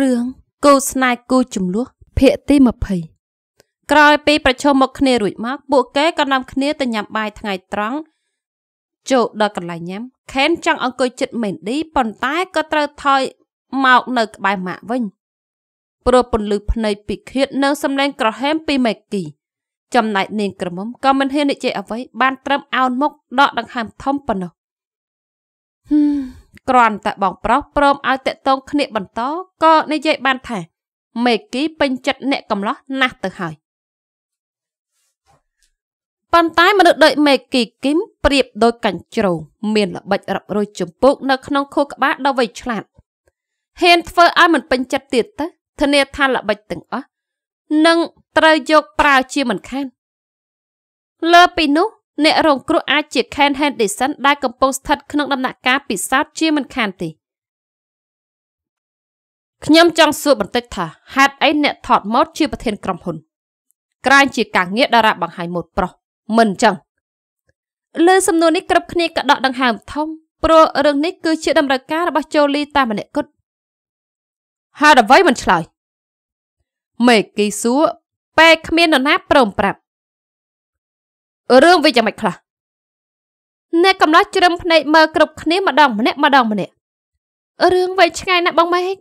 រឿងគូស្នេហ៍គូចំនួនភាគទី20ក្រោយពីប្រជុំមុខគ្នារួចមកពួកគេក៏នាំគ្នាទៅញ៉ាំបាយថ្ងៃត្រង់ចូលដល់កន្លែងញ៉ាំខេនចង់អង្គុយជិតមេនឌីប៉ុន្តែក៏ត្រូវថយមកនៅក្បែរម៉ាក់វិញ ព្រោះពន្លឺភ្នែកពិឃាតនៅសម្លេងក្រហមពីមេគី ចំណែកនាងក្រមុំក៏មិនហ៊ាននិយាយអ្វី បានត្រឹមអោនមុខដកដង្ហើមធំប៉ុណ្ណោះហឹមគ្រាន់តែបងប្រុសព្រមឲ្យតាក់ទងគ្នាបន្តក៏និយាយបានថាមេគីពេញចិត្តអ្នកកំឡោះណាស់ទៅហើយប៉ុន្តែមនុស្សដូចមេគីគឹមប្រៀបដូចកញ្ជ្រោងមានល្បិចរាប់រយចម្ពោះនៅក្នុងខួរក្បាលដ៏វៃឆ្លាតហ៊ានធ្វើឲ្យមិនពេញចិត្តទៀតទៅធានាថាល្បិចទាំងអស់នឹងត្រូវយកប្រើជាមិនខាន លើពីនោះអ្នករងគ្រោះអាចជា Ken Henderson ដែលកំពុងស្ថិតក្នុងដំណាក់កាលពិសោធន៍ជាមិនខានទេខ្ញុំចង់សួរបន្តិចថាហេតុអីអ្នកថតម៉ូដជាប្រធានក្រុមហ៊ុន ក្រែងជាការងារតារាបង្ហាញម៉ូដប្រុសមិនអញ្ចឹងលើសំណួរនេះគ្រប់គ្នាក៏ដកដង្ហើមធំព្រោះរឿងនេះគឺជាតម្រូវការរបស់ចូលីតាមម្នាក់គត់ហេតុអ្វីមិនឆ្លើយមេគីសួរពេលគ្មាននរណាព្រមប្រាប់រឿងវាយ៉ាងម៉េចខ្លះអ្នកកំឡោះជ្រឹមភ្នែកមើលគ្រប់គ្នាម្ដងម្នាក់ម្ដងម្នាក់រឿងវែងឆ្ងាយណាស់បងម៉ែក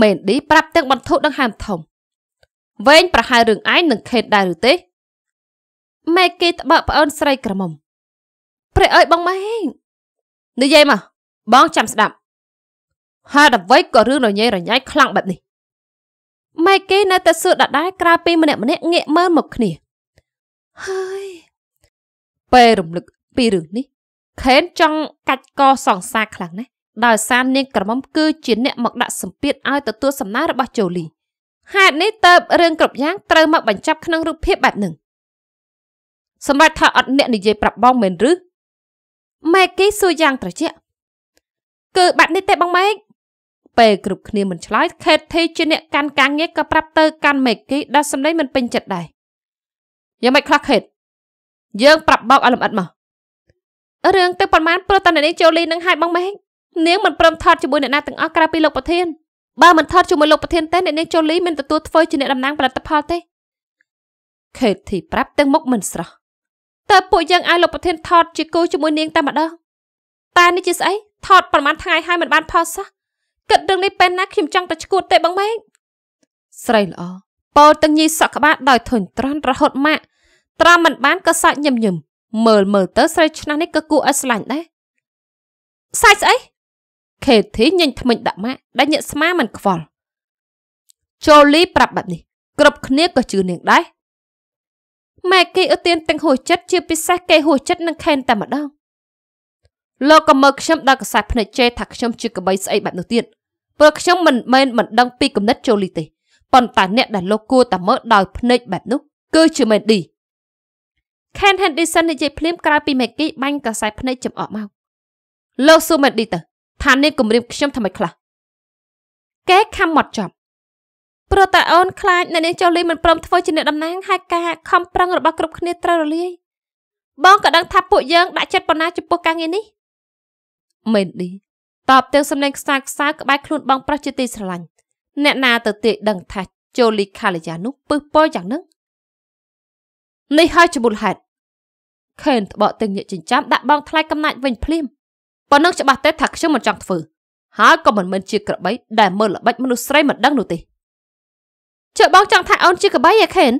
មេនឌីប្រាប់ទាំងបន្ធុដង្ហើមធំវែងប្រហែលរឿងឯងនឹងខេតដែរឬទេម៉ែគេត្បាក់ប្អូនស្រីក្រមុំព្រះអើយបងម៉ែកនិយាយមកបងចាំស្ដាប់ហើយដល់វ័យក៏រឿងរញ៉េរញ៉ៃខ្លាំងបែបនេះម៉ែគេនៅតែសួរដដែលក្រៅពីម្នាក់ម្នាក់ងាកមើលមកគ្នាហើយពេលរំលឹកពីរឿងនេះខេន ចង់កាច់កសង្សារខ្លាំងណាស់ដោយសារនាងក្រមុំគឺជាអ្នកមកដាក់សម្ពាធឲ្យទទួលសំណើរបស់ជូលីហេតុនេះតើបរឿងគ្រប់យ៉ាងត្រូវមកបញ្ចប់ក្នុងរូបភាពបែបនឹងសម្រាប់ថាអត់អ្នក និយាយប្រាប់បងមែនឬម៉ែគេសួរយ៉ាងត្រជាក់គឺបែបនេះទេបងម៉ែកពេលគ្រប់គ្នាមិនឆ្លើយខេតធីជាអ្នកកាន់ការងារក៏ប្រាប់ទៅកាន់ម៉ែគេដល់សម្ដីមិនពេញចិត្តដែរយ៉ាងម៉េចខ្លះខេត យើងប្រាប់បោកឲ្យលំអិតមករឿងទឹកប៉ុន្មានព្រោះតអ្នកនាងចូលលីនឹងហាយបងម៉េចនាងមិនព្រមថតជាមួយអ្នកណាទាំងអស់ក្រៅពីលោកប្រធានបើមិនថតជាមួយលោកប្រធានទេអ្នកនាងចូលលីមិនទទួលធ្វើជាអ្នកតំណាងផលិតផលទេខេតធីប្រាប់ទាំងមុខមិនស្រស់តើពួកយើងឲ្យលោកប្រធានថតជាគូជាមួយនាងតែម្ដងតើនេះជាស្អីថតប្រហែលថ្ងៃហើយមិនបានផលសោះគិតរឿងនេះពេលណាខ្ញុំចង់តែឈួតទេបងម៉ែស្រីល្អពោទាំងញីសក់ក្បាលដោយធុញទ្រាន់រហូតម៉ាក់ត្រាំមិនបានក៏សាច់ញឹមញឹមមើលមើលទៅស្រីឆ្នាំនេះក៏គួរឲ្យស្រឡាញ់ដែរសាច់ស្អីខេធីញញថ្មិញដាក់ម៉ាក់ដែលញាក់ស្មាមិនខ្វល់ចូលលីប្រាប់បែបនេះគ្រប់គ្នាក៏ជឿនាងដែរម៉ែគេឧទានទាំងហួសចិត្តជា ពិសេសគេហួសចិត្តនឹងខេនតែម្ដងលោកក៏មើលខ្ញុំដល់កសែតភ្នែកជេថាខ្ញុំជាកបីស្អីបែបនោះទៀតព្រោះខ្ញុំមិនមែនមិនដឹងពីគំនិតចូលលីទេប៉ុន្តែអ្នកដែលលោកគួរតែមើលដោយភ្នែកបែបនោះគឺជាមេឌី Ken Henderson និយាយភ្លាមក្រៅពីមេគីបាញ់កសែតភ្នែកចំអកមកលោកស៊ូមេឌីតើថានាងគម្រាមខ្ញុំធ្វើម៉េចខ្លះកែខំមកចប់ព្រោះតាអូនខ្លាចអ្នកនាងចូលីមិនព្រមធ្វើជាអ្នកតំណាងហើយការខំប្រឹងរបស់គ្រប់គ្នាត្រូវរលាយបងក៏ដឹងថាពួកយើងដាក់ចិត្តប៉ុណ្ណាចំពោះការងារនេះមេឌីតបទាំងសំឡេងខ្សែខ្សៅក្បែរខ្លួនបងប្រុសជាទីស្រឡាញ់អ្នកណាទៅទៀតដឹងថាជូលីខាលីយ៉ានោះពឹសពយយ៉ាងហ្នឹងនេះហើយជាមូលហេតុខេនត្បកទាំងញាក់ចិញ្ចាំដាក់បងថ្លៃកំណាច់វិញភ្លាមប៉ុណ្ណឹងច្បាស់ទេថាខ្ញុំមិនចង់ធ្វើហើយក៏មិនមែនជាក្របីដែលមើលល្បិចមនុស្សស្រីមិនដឹងនោះទេជើបងចង់ថាអូនជាក្របីឯខេន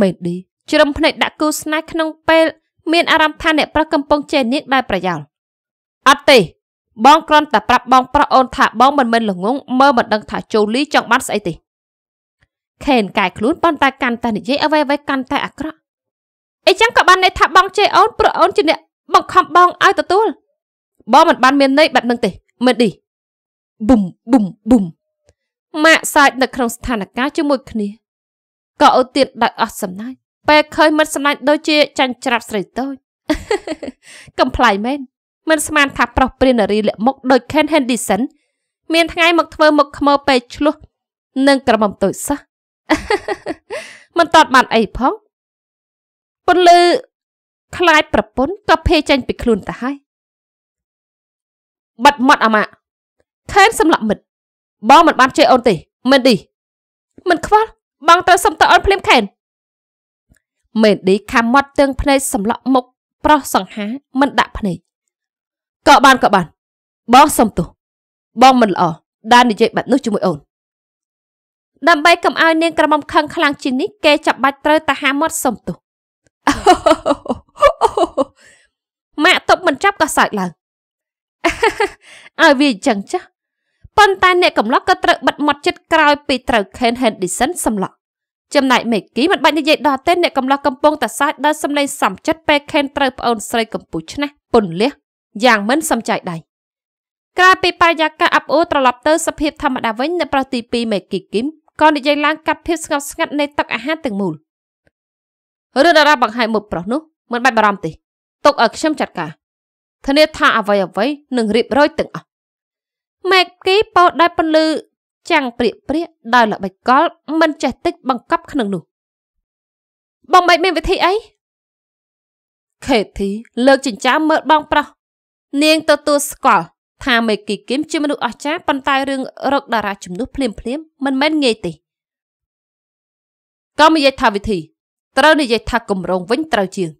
មេឌីជ្រឹមភ្នែកដាក់គូស្នេហ៍ក្នុងពេលមានអារម្មណ៍ថាអ្នកប្រុសកំពុងចេះនាងដែលប្រយោលអត់ទេ បងគ្រាន់តែប្រាប់បងប្រុសអូនថាបងមិនមែនល្ងងមើលមិនដឹងថាចូលីចង់បានស្អីទេខេនកែខ្លួនប៉ុន្តែកាន់តែនិយាយអ្វីៗកាន់តែអាក្រក់អីចឹងក៏បានន័យថាបងជេអូនព្រោះអូនជាអ្នកបង្ខំបងឲ្យទទួលបងមិនបានមានន័យបែបនឹងទេមិនឌីប៊ុំប៊ុំប៊ុំម៉ាក់សាច់នៅក្នុងស្ថានភាពជាមួយ គ្នាក៏អូទៀតដោយអស់សំណាញ់ពេលឃើញមិត្តសំណាញ់ដូចជាចាញ់ច្រាប់ស្រីតូចកំ plai មែនមិនស្មានថាប្រុសព្រានារីលាក់មុខដូច Ken Henderson មានថ្ងៃមកធ្វើមុខខ្មៅពេលឆ្លោះនឹងក្រមុំតូចសោះមិនតតបាត់អីផងពន្លឺខ្លាចប្រពន្ធក៏ភេចេញពីខ្លួនទៅហើយបាត់មាត់អាម៉ាក់ខេមសម្លាប់មិត្តបងមិនបានជេរអូនទេមែនឌីមិនខ្វល់បងត្រូវសុំតើអូនភ្លាមខេនមែនឌីខំមាត់ទើងភ្នែកសម្លាក់មុខប្រុសសង្ហាមិនដាក់ភ្នែកក៏បានក៏បានបងសុំទោសបងមិនល្អដែលនិយាយបាត់នោះជាមួយអូនដើម្បីកុំឲ្យនាងក្រមុំខឹងខ្លាំងជាងនេះគេចាប់បាច់ត្រូវតាហាមាត់សុំទោសម៉ាក់ទប់មិនចាប់ក៏សើចឡើងឲ្យវាអញ្ចឹងចាស់ប៉ុន្តែអ្នកកំឡុកក៏ត្រូវបិទមាត់ចិត្តក្រោយពីត្រូវ Ken Henderson សម្លាប់ចំណែក Maggie មិនបាច់និយាយដល់ទេអ្នកកំឡុកកំពុងតែសើចដល់សម្លេងសំចិត្តពេល Ken ត្រូវប្អូនស្រីកំពូលឆ្នាំពន្លះយ៉ាងមិនសំចៃដៃក្រោយពីបរិយាកាសអាប់អួរត្រឡប់ទៅសភាពធម្មតាវិញនៅប្រុសទី2 Maggie Kim ក៏និយាយឡើងកាត់ភាពស្ងប់ស្ងាត់នៃតុអាហារទាំងមូលរឿងតារាបង្ហាយមុខប្រុសនោះមិនបាច់បារម្ភទេទុកឲ្យខ្ញុំចាត់ការធានាថាអ្វីអ្វីនឹងរៀបរយទាំងអស់ម៉ែគីពោដែលពន្លឺចាំងព្រាកព្រាកដោយល្បិចកលមិនចេះតិចបង្កប់ក្នុងនោះបងមិនមានវិធីអីខេធីលើកចិញ្ចើមមើលបងប្រុសនាងទទួលស្គាល់ថាមេគីគឹមជាមនុស្សអស្ចារ្យប៉ុន្តែរឿងរកតារាជំនួសភ្លាមភ្លាមមិនមែនងាយទេក៏និយាយថាវិធី ត្រូវនិយាយថាគម្រោងវិញត្រូវជាង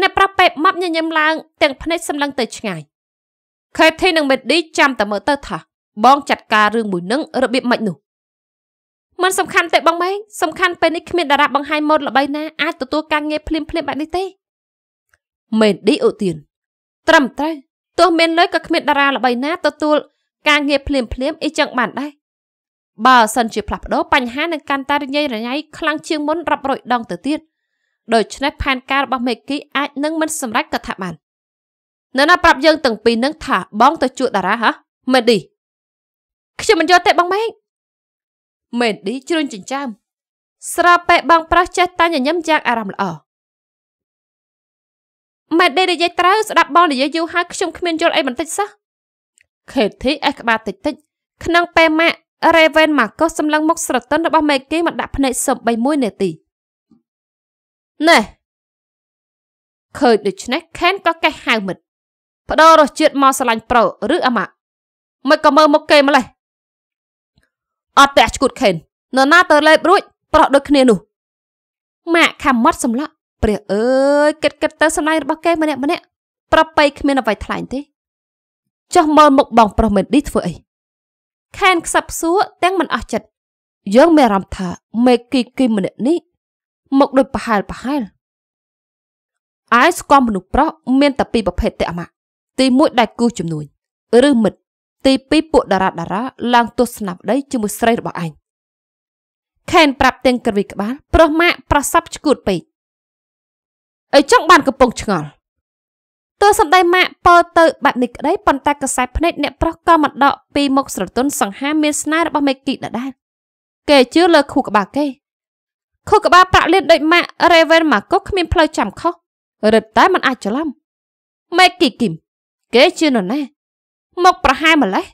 អ្នកប្រាប់ពេបម៉ាប់ញញឹមឡើងទាំងភ្នែកសម្លឹងទៅឆ្ងាយខេធីនិងមេឌីចាំតែមើលទៅថាបងចាត់ការរឿងមួយនឹងរបៀបម៉េចនោះមិនសំខាន់ទេបងម៉េងសំខាន់ពេលនេះគ្មានតារាបង្ហាញម៉ូដល្បីណាអាចទទួលការងារភ្លាមភ្លាមបែបនេះទេមេឌីអូទៀនត្រឹមត្រូវទោះមានលុយក៏គ្មានតារាល្បីណាទទួលការងារភ្លាមភ្លាមអីចឹងបានដែរបើសិនជាផ្លាស់ប្ដូរបញ្ហានឹងកាន់តែរញ៉េរញ៉ៃខ្លាំងជាងមុនរាប់រយដងទៅទៀតដូច្នេះផែនការរបស់មេគីអាចនឹងមិនសម្រេចក៏ថាបាននៅណាប្រាប់យើងទាំងពីរនឹងថាបងទៅជួបតារាហ៎មេឌីខ្ញុំមិនយល់ទេបងម៉េងមេឌីជ្រុញចិញ្ចើមស្រាប់ពេលបងប្រុសចេះតែញញឹមយ៉ាងអារម្មណ៍ល្អម៉ែដេនិយាយត្រូវស្ដាប់បងនិយាយយូរហើយខ្ញុំគ្មានយល់អីបន្តិចសោះខេធីអេះក្បាលតិចតិចក្នុងពេលម៉ាក់ Raven Marcus សម្លឹងមុខស្រទន់របស់មេគីមកដាក់ភ្នែកសឹម3មួយនាទីណែឃើញដូច្នេះខេនក៏កេះហៅមិត្តបដររសជាតិមកស្រឡាញ់ប្រុសឬអាម៉ាក់មិនក៏មើលមុខគេម្លេះអត់តែឈួតខេននរណា ទៅលេបរួច ប្រុសដូចគ្នានោះម៉ាក់ខំមាត់សម្លាក់ព្រះអើយគិតគិតទៅសម្លាញ់របស់គេម្នាក់ម្នាក់ប្របីគ្មានអ្វីថ្លែងទេចុះមើលមុខបងប្រុសមេឌីធ្វើអីខេនខ្សឹបសួរទាំងមិនអស់ចិត្តយើងមានអារម្មណ៍ថាមេគីគីម្នាក់នេះមកដោយប្រហែលប្រហែលអាយស្គាល់មនុស្សប្រុសមានតែពីរប្រភេទតែអាម៉ាក់ទី1ដែលគូជំនួយឬមិត្តទី2ពួកតារាតារាឡើងទស្សនាប្តីជាមួយស្រីរបស់អញខេនប្រាប់ទាំងក្រវីក្បាលប្រុសម៉ាក់ប្រសັບឈួតពេកអីចឹងបានកំពុងឆ្ងល់ទោះសម្ដីម៉ាក់ពើទៅបែបនេះក្តីប៉ុន្តែកសែតភ្នែកអ្នកប្រុសក៏មិនដកពីមុខស្រទន់សង្ហាមានស្នេហ៍របស់មេគីដដែលគេជឿលើខួរក្បាលគេខួរក្បាលប្រាក់លៀនដូចម៉ាក់ Raven មកក៏គ្មានផ្លូវចាំខុសរឹតតែមិនអាចច្រឡំមេគីគីម គេជឿនរណាមកប្រហែម្លេះ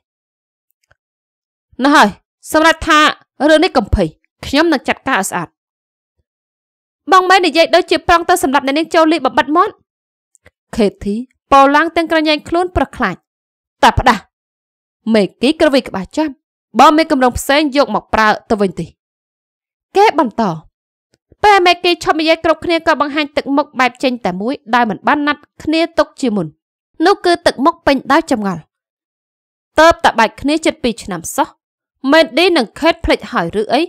ណ៎ហើយសម្រាប់ថារឿងនេះកំភៃខ្ញុំនឹងចាត់ការឲ្យស្អាតបងម៉ែនិយាយដូចជាប្រង់ទៅសម្រាប់អ្នកនាងចូលលីបបិទ្ធមាត់ខេធីប៉ូឡាំងទាំងក្រញែងខ្លួន ប្រខ្លាច់តែផ្ដាស់មេគីក្រវីក្បាស់ចាំបើមានកម្រងផ្សេងយកមកប្រើទៅវិញទីគេបន្តពេលមេគីឈប់និយាយគ្រប់គ្នាក៏បង្ហាញទឹកមុខបែបចេញ តែមួយដោយមិនបានណាត់គ្នាទុកជាមុននោះគឺទឹកមុខពេញដោយចម្ងល់តើបតបាច់គ្នាចិត្ត2ឆ្នាំសោះមេឌីនិងខេតភ្លេចហើយឬអី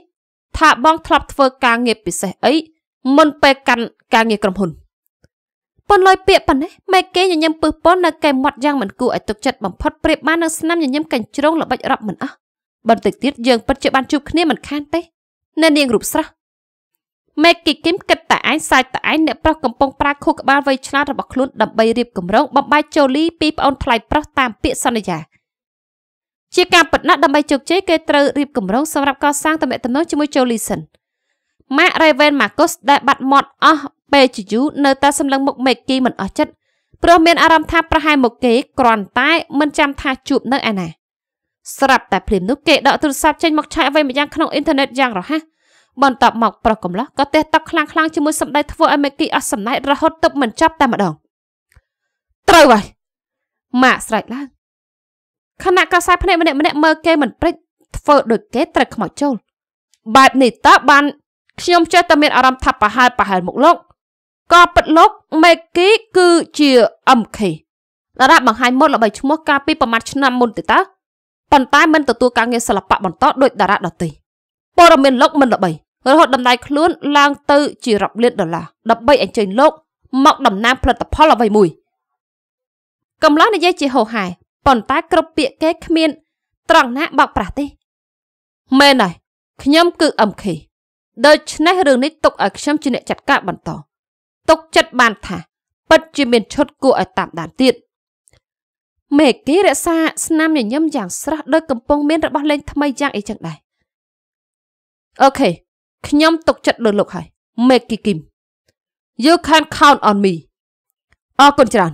ថាបងធ្លាប់ធ្វើការងារពិសេសអីមុនពេលកាន់ការងារក្រុមហ៊ុនប៉ុនលុយពាកប៉ុណ្ណេះមេគេញញឹមពឹសប៉ុននៅកែមាត់យ៉ាងមិនគួរឲ្យទុកចិត្តបំផុតប្រៀបបាននឹងស្នាមញញឹមកញ្ជ្រងល្បិចរាប់មិនអស់បន្តិចទៀតយើងពិតជាបានជួបគ្នាមិនខានទេនៅនាងរូបស្រស់មេគីគឹមគិតតែឯងសាច់តែឯងអ្នកប្រុសកំពុងប្រាខួរក្បាលវ័យឆ្លាតរបស់ខ្លួនដើម្បីរៀបកម្រងបំបាយចូលលីពីប្អូនថ្លៃប្រុសតាមពាក្យសន្យា ជាការពិតណាស់ដើម្បីជោគជ័យគេត្រូវរៀបកម្រងសម្រាប់កសាងទំនាក់ទំនងជាមួយចូលលីសិន។ម៉ាក់ Raven Marcus ដែលបាត់មាត់អស់ពេលជាយូរនៅតែសម្លឹងមុខមេគីមិនអស់ចិត្តព្រោះមានអារម្មណ៍ថាប្រហែលមកគេគ្រាន់តែមិនចាំថាជួបនៅឯណាស្រាប់តែភ្លាមនោះគេដកទូរស័ព្ទចេញមកឆែកអ្វីម្យ៉ាងក្នុងអ៊ីនធឺណិតយ៉ាងរហ័សបន្ទាប់មក ប្រុសកំឡោះក៏ទះទឹកខ្លាំងៗជាមួយសម្ដីធ្វើឲ្យមេគីអស់សំណែករហូតទប់មិនចាប់តែម្ដងត្រូវហើយម៉ាក់ស្រែកឡើងខណៈកសែភ្នែកម្នាក់ម្នាក់មើលគេមិនព្រិចធ្វើដូចគេត្រូវខ្មោចចូលបែបនេះតើបានខ្ញុំចេះតែមានអារម្មណ៍ថាប្រហែលប្រហែលមកលោកក៏ពិតលោកមេគីគឺជា MK តារាបង្ហាញមុខល្បីឈ្មោះកាលពីប្រមាណឆ្នាំមុនទៅតើប៉ុន្តែមិនទទួលការងារសិល្បៈបន្តដោយតារាដទៃព័ត៌មានលោកមិនល្បីរហូតតម្លៃខ្លួនឡើងទៅជារាប់លានដុល្លារដើម្បីអញ្ជើញលោកមកតំណាងផលិតផលអ្វីមួយកំឡោះនិយាយជាហោហែប៉ុន្តែគ្រប់ពាក្យគេគ្មានត្រង់ណាបោកប្រាស់ទេ មែនហើយខ្ញុំគឺ MK ដូច្នេះរឿងនេះទុកឲ្យខ្ញុំជាអ្នកចាត់ការបន្តទុកចិត្តបានថាពិតជាមានឈុតគួរឲ្យតាមដានទៀតមេគីរក្សាស្នាមញញឹមយ៉ាងស្រស់ដូចកំពុងមានរបស់លេងថ្មីយ៉ាងអីចឹងដែរអូខេខ្ញុំទុកចិត្តលើលោកហើយមេគីគីម You can count on me អរគុណច្រើន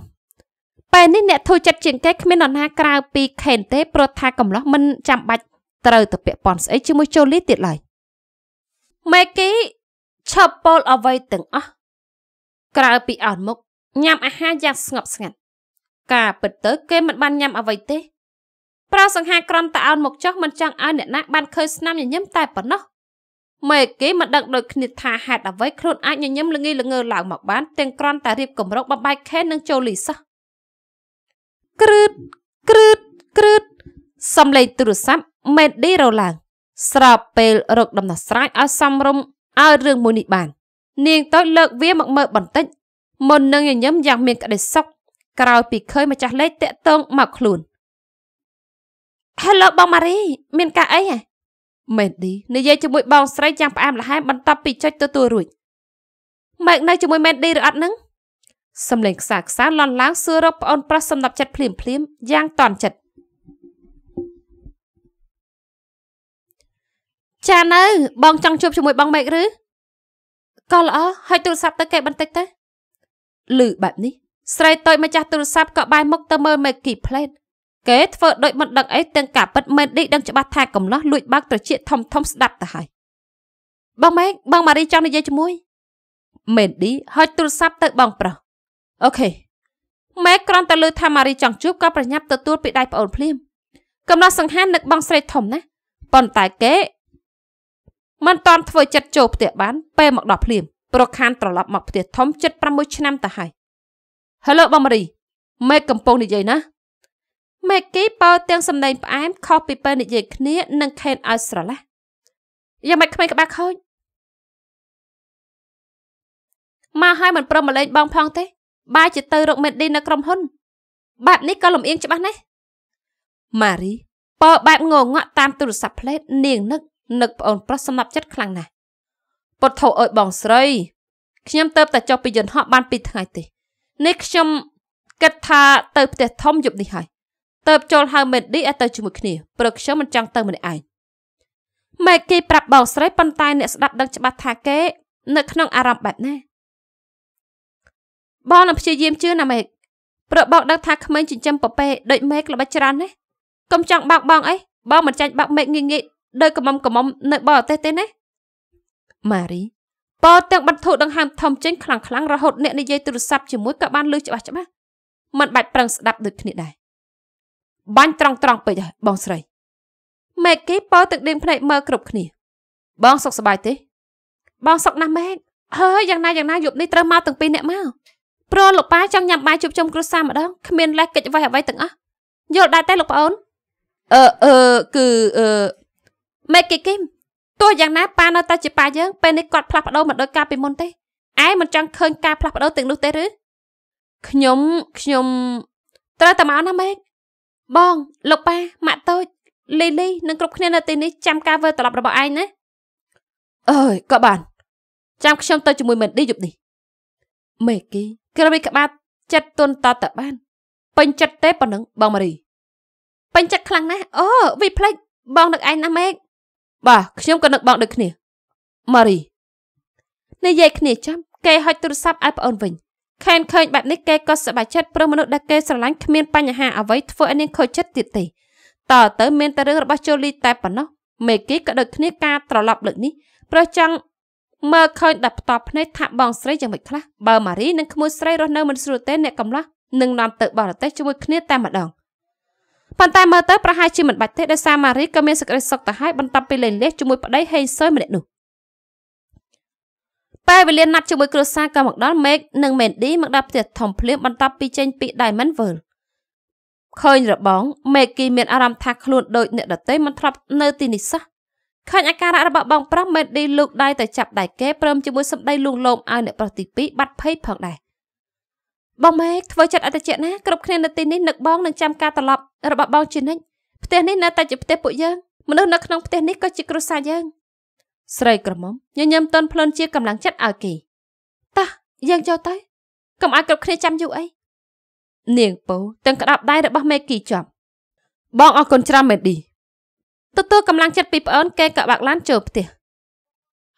ពេលនេះអ្នកធូរចិត្តជាងគេគ្មាននរណាក្រៅពីខេនទេព្រោះថាកំឡោះមិនចាំបាច់ត្រូវទៅពាក់ព័ន្ធស្អីជាមួយជូលីទៀតឡើយមេគីឈប់ពោលអ្វីទាំងអស់ក្រៅពីអត់មុខញ៉ាំអាហារយ៉ាងស្ងប់ស្ងាត់ការពិតទៅ គេមិនបានញ៉ាំអ្វីទេប្រើសង្ហាក្រំតអោនមកចោះមិនចង់ឲ្យអ្នកណាបានឃើញស្នាមញញឹមតែប៉ុណ្ណោះមេគេមិនដឹងដូចគ្នាថាហេតុអ្វីខ្លួនអាចញញឹមល្ងីល្ងើឡើងមកបានទាំងក្រំតរៀបគម្រោកបបែកខេននឹងចូលលីសោះក្រឹតក្រឹតក្រឹតសំឡេងទូរស័ព្ទមេឌីរឡើងស្របពេលរកដំណោះស្រាយឲ្យសំរុំឲ្យរឿងមួយនេះបាននាងតូចលើកវាមកមើលបន្តិចមុននឹងញញឹមយ៉ាងមាន ក្តីសុខក្រោយពីឃើញម្ចាស់លេខតាក់ទងមកខ្លួនហេឡូបងម៉ារី មានការអីហ៎មេឌីនិយាយជាមួយបងស្រីយ៉ាងផ្អែមល្ហែមបន្ទាប់ពីចុចទទួលរួចម៉ែកនៅជាមួយមេឌីឬអត់នឹងសំឡេងខ្សាខ្សាលន់ឡើងសួររកប្អូនប្រុសសំណប់ចិត្តភ្លាមភ្លាមយ៉ាងតន់ចិត្តចានៅបងចង់ជួបជាមួយបងម៉េចឬក៏ល្អហើយទូរស័ព្ទទៅគេបន្តិចទៅឮបែបនេះស្រីតូចម្ចាស់ទូរស័ព្ទក៏បែរមុខទៅមើលមេគីផ្លេតគេធ្វើដូចមិនដឹងអីទាំងការប៉ិតមេឌីដឹងច្បាស់ថាកំឡោះលួចបើកត្រចៀកធំធំស្ដាប់ទៅហើយបងម៉េចបងម៉ារីចង់និយាយជាមួយមេឌីហុចទូរស័ព្ទទៅបងប្រុសអូខេម៉ែគ្រាន់តែលើថាម៉ារីចង់ជួបក៏ប្រញាប់ទទួល ពីដៃប្អូនភ្លាម កំឡោះសង្ហានឹកបងស្រីធំណាប៉ុន្តែគេមិនតាន់ធ្វើចិត្តចូលផ្ទះបានពេលមកដល់ភ្លាមប្រខានត្រឡប់មកផ្ទះធំជិត6ឆ្នាំទៅហើយហេឡូបងម៉ារីមេកកំពុងនិយាយណាមេគីបើទាំងសម្ដែងផ្អែមខុសពីពេលនិយាយគ្នានិងខេនឲ្យស្រឡះយ៉ាងម៉េចក្មេងក្បាក់ខូចមកឲ្យមិនព្រមមកលេងបងផងទេបើជាទៅរកមេឌីនៅក្រុមហ៊ុនបែបនេះក៏លំអៀងច្បាស់ណាស់ម៉ារីបើបែបងងក់តាមទូរស័ព្ទផ្លេតនាងនឹកនឹកប្អូន ប្រុសសម្រាប់ចិត្តខ្លាំងណាស់ពុតថោអើយបងស្រីខ្ញុំទៅតែចុះពីយន្តហោះបាន2ថ្ងៃទេនេះខ្ញុំគិតថាទៅផ្ទះធំ យប់នេះហើយតើបចូលហៅមេឌីឲ្យទៅជាមួយគ្នាព្រោះខ្ញុំមិនចង់ទៅម្នាក់ឯងម៉ែគេប្រាប់បងស្រីប៉ុន្តែអ្នកស្ដាប់ដឹងច្បាស់ថាគេ នៅក្នុងអារម្មណ៍បែបណាបងនឹងព្យាយាមជឿណាម៉ែព្រោះបងដឹងថាក្មេងចិញ្ចឹមពពែដូចមេក្ល្បិចច្រើនណាកុំចង់បោកបងអីបងមិនចាញ់បោកមេងាយងាយដោយកំមកំមនៅបរទេសទេណាម៉ារីពោទាំងបន្ធូរដង្ហើមធំចេញខ្លាំងខ្លាំងរហូតអ្នកនិយាយទូរស័ព្ទជាមួយក៏បានលឺច្បាស់ច្បាស់មិនបាច់ប្រឹងស្ដាប់ដូចគ្នាដែរបាញ់ត្រង់ត្រង់ពេកហើយបងស្រីម៉ែកគេពោទឹកដៀងភ្នែកមើលគ្រប់គ្នាបងសុខសប្បាយទេ បងសុខណាស់ម៉ែកហើយយ៉ាងណាយ៉ាងណាយប់នេះត្រូវមកទាំងពីរអ្នកមកព្រោះលោកប៉ាចង់ញ៉ាំបាយជួបជុំគ្រួសារម្ដងគ្មានលេសកិច្ចអ្វីអ្វីទាំងអស់យល់ដែរទេលោកប្អូនអឺអឺគឺអឺមេគីគីមទោះយ៉ាងណាប៉ានៅតែជាប៉ាយើងពេលនេះគាត់ផ្លាស់ប្ដូរមិនដូចកាលពីមុនទេឯងមិនចង់ឃើញការផ្លាស់ប្ដូរទាំងនោះទេឬខ្ញុំខ្ញុំត្រូវតែមកណាមេកបងលោកប៉ាម៉ាក់តូចលីលីនិងគ្រប់គ្នានៅទីនេះចាំការធ្វើត្រឡប់របស់ឯងណាអើយក៏បានចាំខ្ញុំទៅជាមួយមេឌីយប់នេះមេគីក្រមីក្បាត់ចិត្តទុនតតបានពេញចិត្តទេប៉ុណ្ណឹងបងម៉ារីពេញចិត្តខ្លាំងណាស់អូវិផ្លេចបងនឹកឯងណាមេកបាទខ្ញុំក៏នឹកបងដូចគ្នាម៉ារីនិយាយគ្នាចាំគេហុចទូរស័ព្ទឲ្យប្អូនវិញខេនឃើញបែបនេះគេក៏សប្បាយចិត្តព្រោះមនុស្សដែលគេស្រឡាញ់គ្មានបញ្ហាអ្វីធ្វើឲ្យនាងខូចចិត្តទៀតទេតើទៅមានតែរឿងរបស់ជូលី តែប៉ុណ្ណោះមេគីក៏ដូចគ្នាការត្រឡប់លើកនេះព្រោះចង់មើលឃើញដល់ផ្ទាល់ភ្នែកថាបងស្រីយ៉ាងម៉េចខ្លះបើម៉ារីនិងក្មួយស្រីរស់នៅមិនស្រួលទេអ្នកកំឡោះនឹងនាំទៅបរទេសជាមួយគ្នាតែម្ដងប៉ុន្តែមើលទៅប្រហែលជាមិនបាច់ទេដោយសារម៉ារីក៏មានសេចក្តីសុខទៅហើយបន្ទាប់ពីលេងលេសជាមួយប្តីហេងស៊ុយម្នាក់នោះពេលវេលាណាត់ជាមួយគ្រួសារក៏មកដល់មេកនិងមេនឌីមកដល់ផ្ទះធំភ្លាមបន្ទាប់ពីចេញ ពី Diamond World ឃើញរបងមេគីមានអារម្មណ៍ថាខ្លួនដូចអ្នកដតេមិនធ្លាប់នៅ ទីនេះសោះឃើញអាការៈរបស់បងប្រុសមេឌីលូកដៃទៅចាប់ដៃគេព្រមជាមួយសម្ដីលួងលោមឲ្យអ្នកប្រុសទី2បាត់ភ័យផងដែរបងម៉ែធ្វើចិត្តអតិជាណាគ្រប់គ្នានៅទីនេះនឹកបងនឹងចាំការត្រឡប់របស់បងជានិច្ចផ្ទះនេះនៅតែជាផ្ទះពួកយើងមនុស្សនៅក្នុងផ្ទះនេះក៏ជាគ្រួសារយើងស្រីក្រមុំញញឹមតន់ភ្លន់ជាកម្លាំងចិត្តឲ្យគេតោះយើងចូលទៅកុំឲ្យគ្រប់គ្នាចាំយូរអីនាងពូទាំងក្តាប់ដៃរបស់មេគីជាប់បងអរគុណច្រើនមេឌីទទួលកម្លាំងចិត្តពីប្អូនគេក៏បាក់ឡានចូលផ្ទះ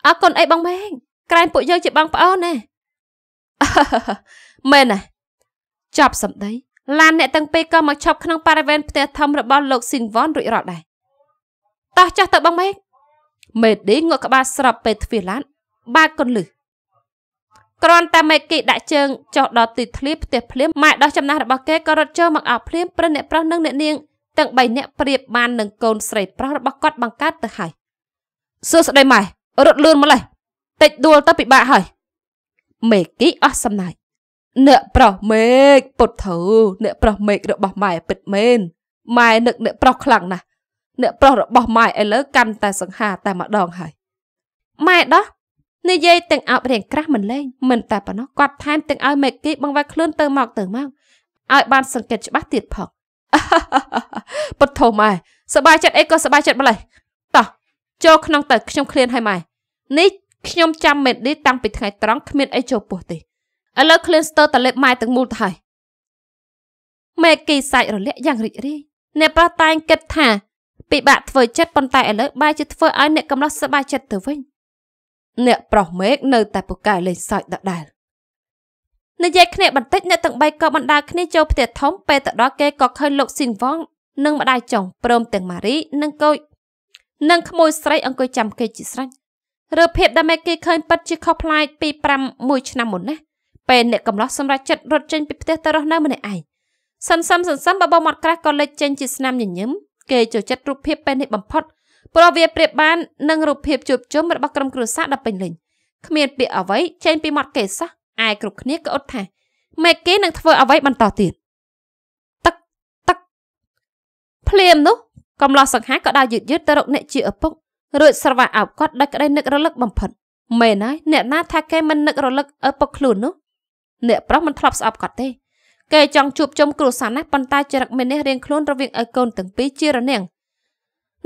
អរគុណអីបងម៉ែងក្រែងពួកយើងជាបងប្អូនណាមែនណាចប់សម្ដីឡានអ្នកទាំងពីរក៏មកឈប់ក្នុងបរិវេណផ្ទះធំរបស់លោកស៊ីនវ៉នរួចរាល់ដែរតោះចុះទៅបងម៉េកមេឌីងក់ក្បាលស្របពេលទ្វារឡានបើកគន្លឹះគ្រាន់តែមេគីដាក់ជើងចុះដល់ទីធ្លាផ្ទះភ្លាមម៉ែដោះចំណាស់របស់គេក៏រត់ចូលមកអោបភ្លាមព្រឹសអ្នកប្រុសនិងអ្នកនាងទាំង3នាក់ប្រៀបបាននឹងកូនស្រីប្រុសរបស់គាត់បង្កើតទៅហើយសួស្ដីម៉ែរត់លឿនម្លេះតិចដួលទៅពិបាកហើយ មេគីអស់សំណាយអ្នកប្រុសមេឃពុតធូអ្នកប្រុសមេឃរបស់ម៉ែពិតមែនម៉ែនឹកអ្នកប្រុសខ្លាំងណាស់អ្នកប្រុសរបស់ម៉ែឥឡូវកាន់តែសង្ហាតែម្ដងហើយម៉ែដោះនិយាយទាំងអប់រៀងក្រាស់មិនលេងមិនតែប៉ុណ្ណោះគាត់ថែមទាំងឲ្យមេគីបង្វែរខ្លួនទៅមកទៅមកឲ្យបានសង្កេតច្បាស់ទៀតផងពុតធំម៉ែសบายចិត្តអីក៏សบายចិត្តម្លេះតោះចូលក្នុងទៅខ្ញុំឃ្លានឲ្យម៉ែនេះខ្ញុំចាំមេឌីតាំងពីថ្ងៃត្រង់គ្មានអីចូលពោះទេឥឡូវឃ្លៀនស្ទើតលេបម៉ែទាំងមូលទៅហើយមេគីសាច់រលាក់យ៉ាងរីករាយអ្នកប្រុសតែងគិតថាពិបាកធ្វើចិត្តប៉ុន្តែឥឡូវបែរជាធ្វើឲ្យអ្នកកំឡោះសប្បាយចិត្តទៅវិញអ្នកប្រុសមេឃនៅតែពូកែលេងសើចដដែលនិយាយគ្នាបន្តិចអ្នកទាំងបីក៏បណ្ដើគ្នាចូលផ្ទះធំពេលទៅដល់គេក៏ឃើញលោកស៊ីនវងនិងម្ដាយចុងព្រមទាំងម៉ារីនិងកូចនិងក្មួយស្រីអង្គុយចាំគេជាស្រេចរើភាពដែលមេគីឃើញពិតជាខុសប្លែកពី5មួយឆ្នាំមុនណាពេលអ្នកកំឡោះសម្រាប់ចិត្តរត់ចេញពីផ្ទះទៅរស់នៅម្នាក់ឯងសន្សំសន្សំបបមាត់ក្រាស់ក៏លេចចេញជាស្នាមញញឹមគេចូលចិត្តរូបភាពពេលនេះបំផុតព្រោះវាប្រៀបបាននឹងរូបភាពជួបជុំរបស់ក្រុមគ្រួសារដ៏ពេញលេញគ្មានពាក្យអ្វីចេញពីមាត់គេសោះឯគ្រប់គ្នាក៏អត់ថាមេគេនឹងធ្វើអ្វីបន្តទៀតទឹកទឹកភ្លាមនោះកំឡោះសង្ហាក៏ដើរយឺតយឺតទៅរកអ្នកជាឪពុករួចស្រវាក់អោបគាត់ដោយក្តីនឹករលឹកបំផុតមែនហើយអ្នកណា ថាគេមិននឹករលឹកឪពុកខ្លួននោះអ្នកប្រុសមិនធ្លាប់ស្អប់គាត់ទេគេចង់ជួបជុំគ្រួសារណាស់ប៉ុន្តែចរិតមេនេះរៀងខ្លួនរវាងឲ្យកូនទាំងពីរជារនាង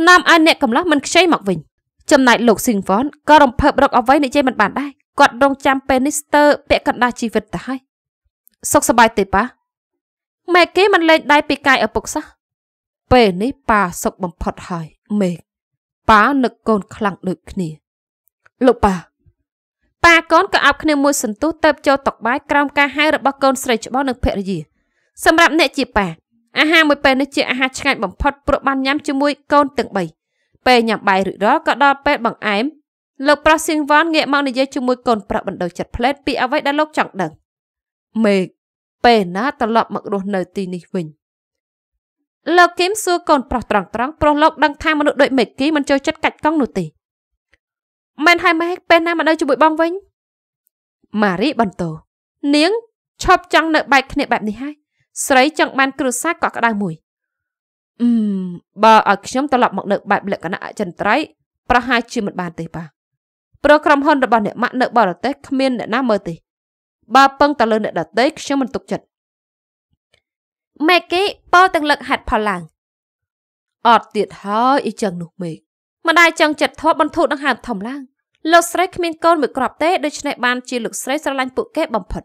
នាំឲ្យអ្នកកំឡោះមិនខ្ចីមកវិញចំណែកលោកស៊ីងវ៉នក៏រំភើបរកអ្វីនិយាយមិនបានដែរគាត់រងចាំពេលនេះស្ទើរពាក់កណ្ដាលជីវិតទៅហើយសុខសប្បាយទេប៉ាម៉ែគេមិនលែងដៃពីកាយឪពុកសោះពេលនេះប៉ាសុខបំផុតហើយមេប៉ានឹកកូនខ្លាំងដូចគ្នាលោកប៉ាតាកូនក៏អាប់គ្នាមួយសន្ទុះទៅចូលតុបាយក្រោមការហៅរបស់កូនស្រីច្បងនិងភរិយាសម្រាប់អ្នកជាប៉ាអាហារមួយពេលនេះជាអាហារឆ្ងាញ់បំផុតព្រោះបានញ៉ាំជាមួយកូនទាំង3ពេលញ៉ាំបាយរួចរាល់ក៏ដល់ពេលបង្អែមលោកប្រុសសៀងវ៉ាន់ងាកមកនិយាយជាមួយកូនប្រុសបណ្ដោយចិត្តផ្លែតពីអ្វីដែលលោកចង់ដឹងមេឃពេលណាត្រឡប់មករស់នៅទី នេះវិញលោកគឹមសួរកូនប្រុសត្រង់ត្រង់ប្រុសលោកដឹងថាមនុស្សដូចមេគីមិនចូលចិត្តកាច់កង់នោះទេមែនហើយម៉ែពេលណាមកនៅជាមួយបងវិញម៉ារីបន្តនាងឈប់ចង់នៅបែកគ្នាបែបនេះហើយស្រីចង់បាន គ្រួសារកក់ក្ដៅមួយអឺបើឲ្យខ្ញុំត្រឡប់មកនៅបែបលក្ខណៈអចិន្ត្រៃយ៍ប្រហែលជាមិនបានទេបាទព្រោះក្រុមហ៊ុនរបស់អ្នកម៉ាក់នៅបរទេសគ្មានអ្នកណាមើលទេបើពឹងទៅលើអ្នកដតីខ្ញុំមិនទុកចិត្តមេកេពោទាំងលឹកហាត់ផលឡើងអត់ទៀតហើយអីចឹងនោះមេកម្ដាយចង់ចិត្តធាត់បន្ធូរដង្ហើមធំឡើងលោកស្រីគ្មានកូនមួយគ្រាប់ទេដូច្នេះបានជាលោកស្រីស្រឡាញ់ពួកគេបំផុត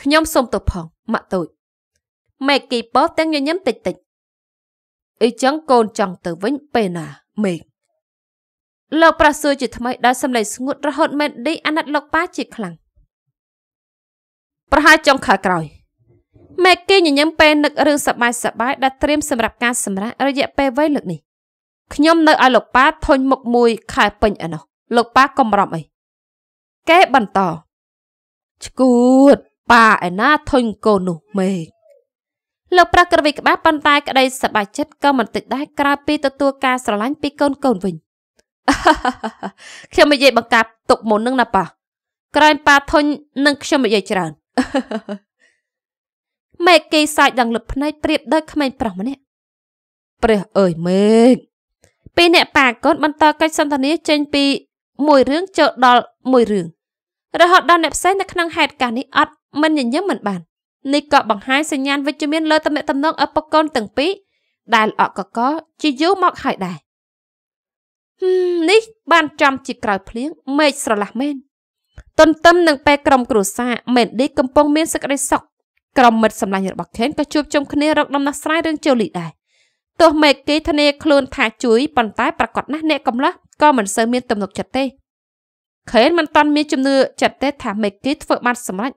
ខ្ញុំសូមទោសផងម៉ាក់តូចមេគីពោទាំងញញឹមតិចតិចអីចឹងកូនចង់ទៅវិញពេលណាមេលោកប្រាសួរជាថ្មីដោយសម្លេងស្ងួតរហូតមេឌីអាណិតលោកប៉ាជាខ្លាំងប្រហែលចុងខែក្រោយមេគីញញឹមពេលនឹករឿងសបាយសបាយដែលត្រៀមសម្រាប់ការសម្រាករយៈពេលវ័យលើកនេះខ្ញុំនៅឲ្យលោកប៉ាធុញមុខមួយខែពេញឯណោះលោកប៉ាកំរំអីគេបន្តឆ្កួតប៉ាឯណាធុញកូននោះមេលោកប្រាក់ក្រវីក្បាលប៉ុន្តែក្តីសប្បាយចិត្តក៏មិនតិចដែរក្រៅពីទទួលការស្រឡាញ់ពីកូនកូនវិញខ្ញុំនិយាយបង្កាប់ទុកមុននឹងណាប៉ាក្រែងប៉ាធុញនឹងខ្ញុំនិយាយច្រើនមេឃគេសាច់ដល់លឹបភ្នែកប្រៀបដូចក្មេងប្រុសម្នាក់ព្រះអើយមេឃពីរអ្នកប៉ាកូនបន្តកិច្ចសន្ទនាចេញពី មួយរឿងចូលដល់មួយរឿងរហូតដល់អ្នកផ្សេងនៅក្នុងហេតុការណ៍នេះអត់មិនញញឹមមិនបាននេះក៏បង្ហាញសញ្ញាណវិជ្ជមានលើតំណែងតំណងឪពុកកូនទាំងពីរដែលអកកកជាយូរមកហើយដែរនេះបានចំជាក្រោយភ្លៀងមេឃស្រឡះមែនទន្ទឹមនឹងពេលក្រុមគ្រួសារមេនឌីកំពុងមានសេចក្តីសុខក្រុមមិត្តសម្លាញ់របស់ខេនក៏ជួបជុំគ្នារកដំណោះស្រាយរឿងជូលីដែរទោះមេគេធានាខ្លួនថាជួយប៉ុន្តែប្រកាសណាស់អ្នកកំឡោះក៏មិនសូវមានទំនុកចិត្តទេខេនមិនតាន់មានជំនឿចិត្តទេថាមេគេធ្វើបានសម្រេច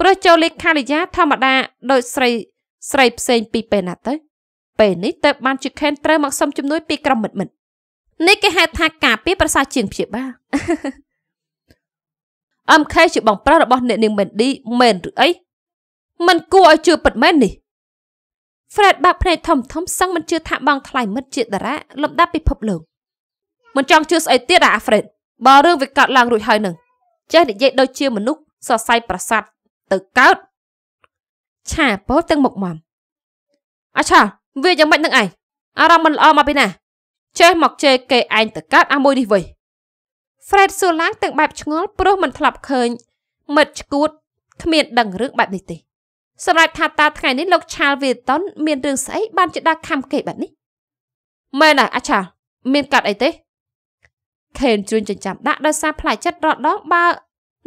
ព្រោះចូលលេខខាលីយ៉ាធម្មតា ដោយស្រីស្រីផ្សេងពីពេលណាទៅ ពេលនេះទៅបានជាខេនត្រូវមកសុំជំនួយពីក្រុមមិត្តមិត្តនេះគេហៅថាការពារប្រសាជាងព្យាបាលអឹមខេជាបងប្រុសរបស់អ្នកនាងមេនឌីមែនឬអីມັນគួរឲ្យជឿពិតមែននេះ Fred បាក់ភ្នែកធំធំសឹងមិនជឿថាបងថ្លៃមិត្តជាតារាលំដាប់ពិភពលោកមិនចង់ជឿស្អីទៀតអា Fred បើរឿងវាកើតឡើង រួចហើយនឹងចេះនិយាយដូចជាមនុស្សសរសៃប្រសាទទៅកើតឆាពោទាំងមុខមមអាឆាវាយ៉ាងម៉េចនឹងឯងអារម្មណ៍មិនល្អមកពីណាចេះមកជេរគេឯងទៅកើតអាមួយនេះវិញ Fred សួរឡើងទាំងបែបឆ្ងល់ព្រោះមិនធ្លាប់ឃើញ មិត្តឈួតគ្មានដឹងរឿងបែបនេះទេសម្រាប់ថាតើថ្ងៃនេះលោកឆាលវីតុនមានរឿងស្អីបានជាដាក់ខំគេបែបនេះមែនណាអាឆាលមានកាត់អីទេ ខេនជួនចិញ្ចាំដាក់ដោយសារផ្លាយចិត្តរត់ដងបើ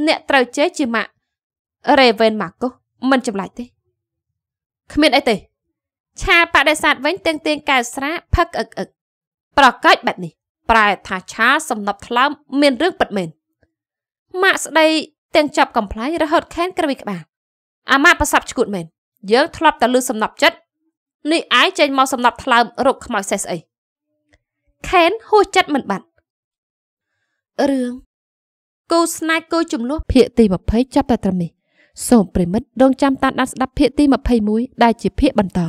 អ្នកត្រូវជេរជាម៉ាក់រេវិនម៉ាកូសមិនចម្លែកទេគ្មានអីទេឆាលបដិសេធវិញទៀងទៀងកែស្រាផឹកអឹកអឹកប្រកាច់បែបនេះ ប្រែថាឆាលសំណប់ថ្លើមមានរឿងពិតមែនម៉ាក់ស្ដីទាំងចាប់កំ pl ែងរហូតខេនក្រវិក្បាលអាម៉ាក់ប្រសាប់ឈួតមែនយើងធ្លាប់តែលឺសំណប់ចិត្តនេះឯងចេញមកសំណប់ថ្លើមរົບខ្មោចសេះស្អីខេនហួសចិត្តមិនបាត់រឿងគូស្នេហ៍គូចំនួនភាគទី20ចាប់តែត្រឹមនេះសូមប្រិមិត្តដងចាំតាមដានស្ដាប់ភាគទី21ដែលជាភាគបន្ត